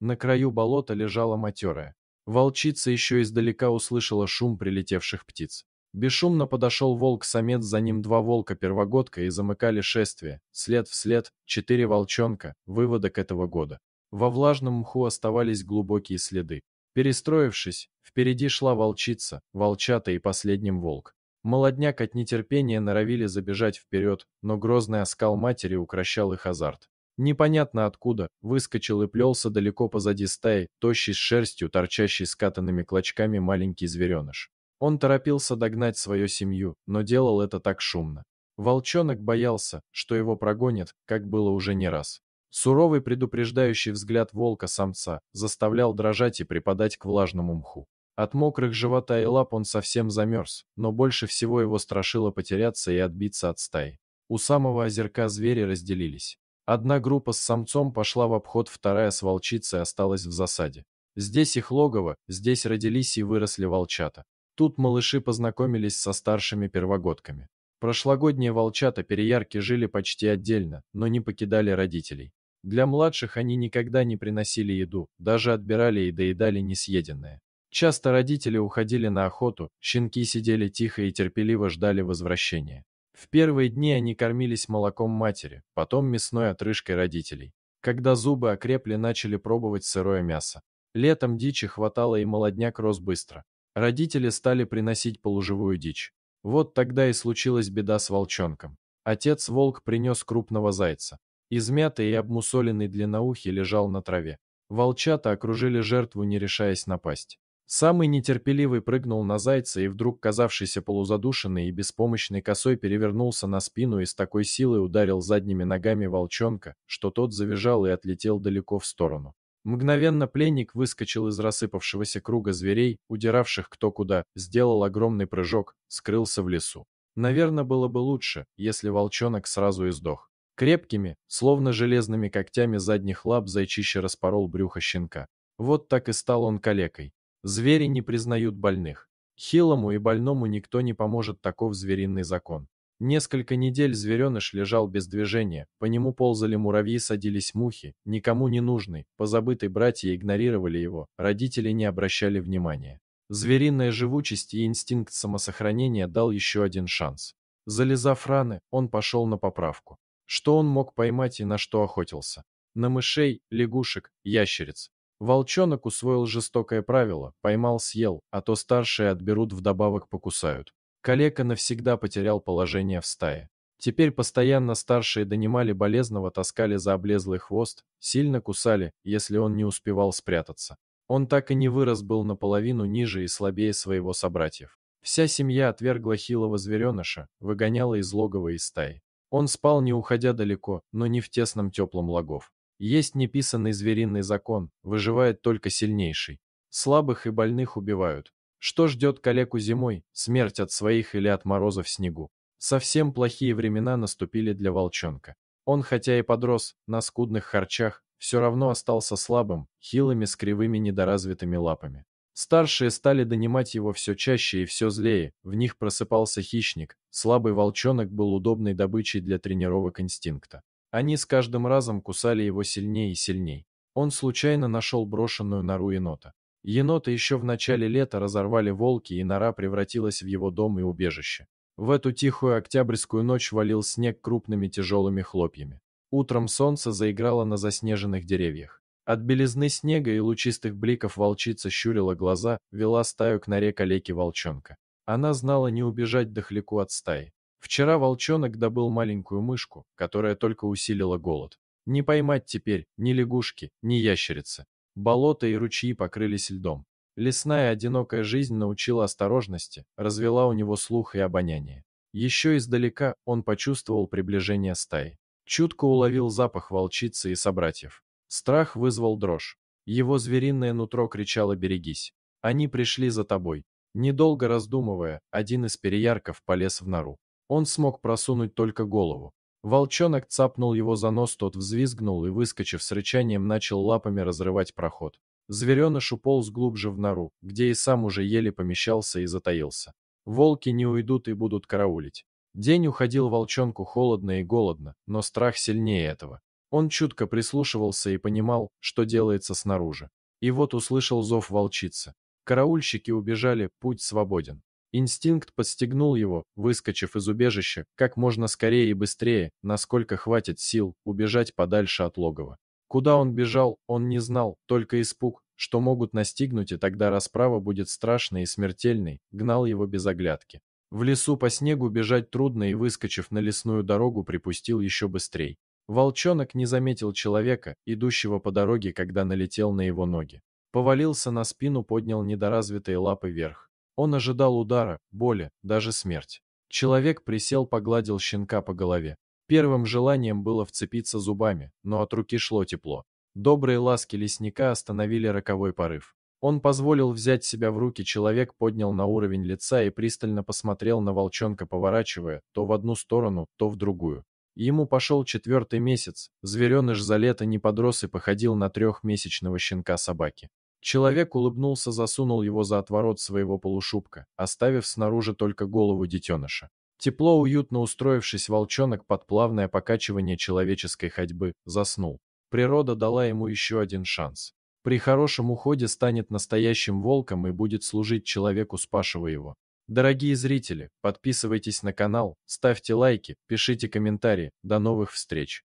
На краю болота лежала матерая. Волчица еще издалека услышала шум прилетевших птиц. Бесшумно подошел волк-самец, за ним два волка-первогодка и замыкали шествие, след в след, четыре волчонка, выводок этого года. Во влажном мху оставались глубокие следы. Перестроившись, впереди шла волчица, волчата и последним волк. Молодняк от нетерпения норовили забежать вперед, но грозный оскал матери укращал их азарт. Непонятно откуда, выскочил и плелся далеко позади стаи, тощий с шерстью, торчащий скатанными клочками маленький звереныш. Он торопился догнать свою семью, но делал это так шумно. Волчонок боялся, что его прогонят, как было уже не раз. Суровый предупреждающий взгляд волка-самца заставлял дрожать и припадать к влажному мху. От мокрых живота и лап он совсем замерз, но больше всего его страшило потеряться и отбиться от стаи. У самого озерка звери разделились. Одна группа с самцом пошла в обход, вторая с волчицей осталась в засаде. Здесь их логово, здесь родились и выросли волчата. Тут малыши познакомились со старшими первогодками. Прошлогодние волчата переярки жили почти отдельно, но не покидали родителей. Для младших они никогда не приносили еду, даже отбирали и доедали несъеденное. Часто родители уходили на охоту, щенки сидели тихо и терпеливо ждали возвращения. В первые дни они кормились молоком матери, потом мясной отрыжкой родителей. Когда зубы окрепли, начали пробовать сырое мясо. Летом дичи хватало, и молодняк рос быстро. Родители стали приносить полуживую дичь. Вот тогда и случилась беда с волчонком. Отец-волк принес крупного зайца. Измятый и обмусоленный длинноухий лежал на траве. Волчата окружили жертву, не решаясь напасть. Самый нетерпеливый прыгнул на зайца и вдруг казавшийся полузадушенный и беспомощный косой перевернулся на спину и с такой силой ударил задними ногами волчонка, что тот завизжал и отлетел далеко в сторону. Мгновенно пленник выскочил из рассыпавшегося круга зверей, удиравших кто куда, сделал огромный прыжок, скрылся в лесу. Наверное, было бы лучше, если волчонок сразу и сдох. Крепкими, словно железными когтями задних лап зайчище распорол брюхо щенка. Вот так и стал он калекой. Звери не признают больных. Хилому и больному никто не поможет, таков звериный закон. Несколько недель звереныш лежал без движения, по нему ползали муравьи, садились мухи, никому не нужный, позабытый братья игнорировали его, родители не обращали внимания. Звериная живучесть и инстинкт самосохранения дал еще один шанс. Залезав раны, он пошел на поправку. Что он мог поймать и на что охотился? На мышей, лягушек, ящериц. Волчонок усвоил жестокое правило «поймал – съел», а то старшие отберут вдобавок покусают. Калека навсегда потерял положение в стае. Теперь постоянно старшие донимали болезного, таскали за облезлый хвост, сильно кусали, если он не успевал спрятаться. Он так и не вырос был наполовину ниже и слабее своего собратьев. Вся семья отвергла хилого звереныша, выгоняла из логова и стаи. Он спал, не уходя далеко, но не в тесном теплом логов. Есть неписанный звериный закон, выживает только сильнейший. Слабых и больных убивают. Что ждет калеку зимой? Смерть от своих или от мороза в снегу. Совсем плохие времена наступили для волчонка. Он, хотя и подрос, на скудных харчах, все равно остался слабым, хилыми с кривыми недоразвитыми лапами. Старшие стали донимать его все чаще и все злее, в них просыпался хищник, слабый волчонок был удобной добычей для тренировок инстинкта. Они с каждым разом кусали его сильнее и сильней. Он случайно нашел брошенную нору енота. Енота еще в начале лета разорвали волки, и нора превратилась в его дом и убежище. В эту тихую октябрьскую ночь валил снег крупными тяжелыми хлопьями. Утром солнце заиграло на заснеженных деревьях. От белизны снега и лучистых бликов волчица щурила глаза, вела стаю к норе калеки волчонка. Она знала не убежать далеко от стаи. Вчера волчонок добыл маленькую мышку, которая только усилила голод. Не поймать теперь ни лягушки, ни ящерицы. Болота и ручьи покрылись льдом. Лесная одинокая жизнь научила осторожности, развела у него слух и обоняние. Еще издалека он почувствовал приближение стаи. Чутко уловил запах волчицы и собратьев. Страх вызвал дрожь. Его звериное нутро кричало «берегись». «Они пришли за тобой». Недолго раздумывая, один из переярков полез в нору. Он смог просунуть только голову. Волчонок цапнул его за нос, тот взвизгнул и, выскочив с рычанием, начал лапами разрывать проход. Звереныш уполз глубже в нору, где и сам уже еле помещался и затаился. Волки не уйдут и будут караулить. День уходил волчонку холодно и голодно, но страх сильнее этого. Он чутко прислушивался и понимал, что делается снаружи. И вот услышал зов волчицы. Караульщики убежали, путь свободен. Инстинкт подстегнул его, выскочив из убежища, как можно скорее и быстрее, насколько хватит сил, убежать подальше от логова. Куда он бежал, он не знал, только испуг, что могут настигнуть, и тогда расправа будет страшной и смертельной, гнал его без оглядки. В лесу по снегу бежать трудно и, выскочив на лесную дорогу, припустил еще быстрей. Волчонок не заметил человека, идущего по дороге, когда налетел на его ноги. Повалился на спину, поднял недоразвитые лапы вверх. Он ожидал удара, боли, даже смерти. Человек присел, погладил щенка по голове. Первым желанием было вцепиться зубами, но от руки шло тепло. Добрые ласки лесника остановили роковой порыв. Он позволил взять себя в руки, человек поднял на уровень лица и пристально посмотрел на волчонка, поворачивая то в одну сторону, то в другую. Ему пошел четвертый месяц, звереныш за лето не подрос и походил на трехмесячного щенка собаки. Человек улыбнулся, засунул его за отворот своего полушубка, оставив снаружи только голову детеныша. Тепло уютно устроившись, волчонок под плавное покачивание человеческой ходьбы заснул. Природа дала ему еще один шанс. При хорошем уходе станет настоящим волком и будет служить человеку, спасшего его. Дорогие зрители, подписывайтесь на канал, ставьте лайки, пишите комментарии. До новых встреч!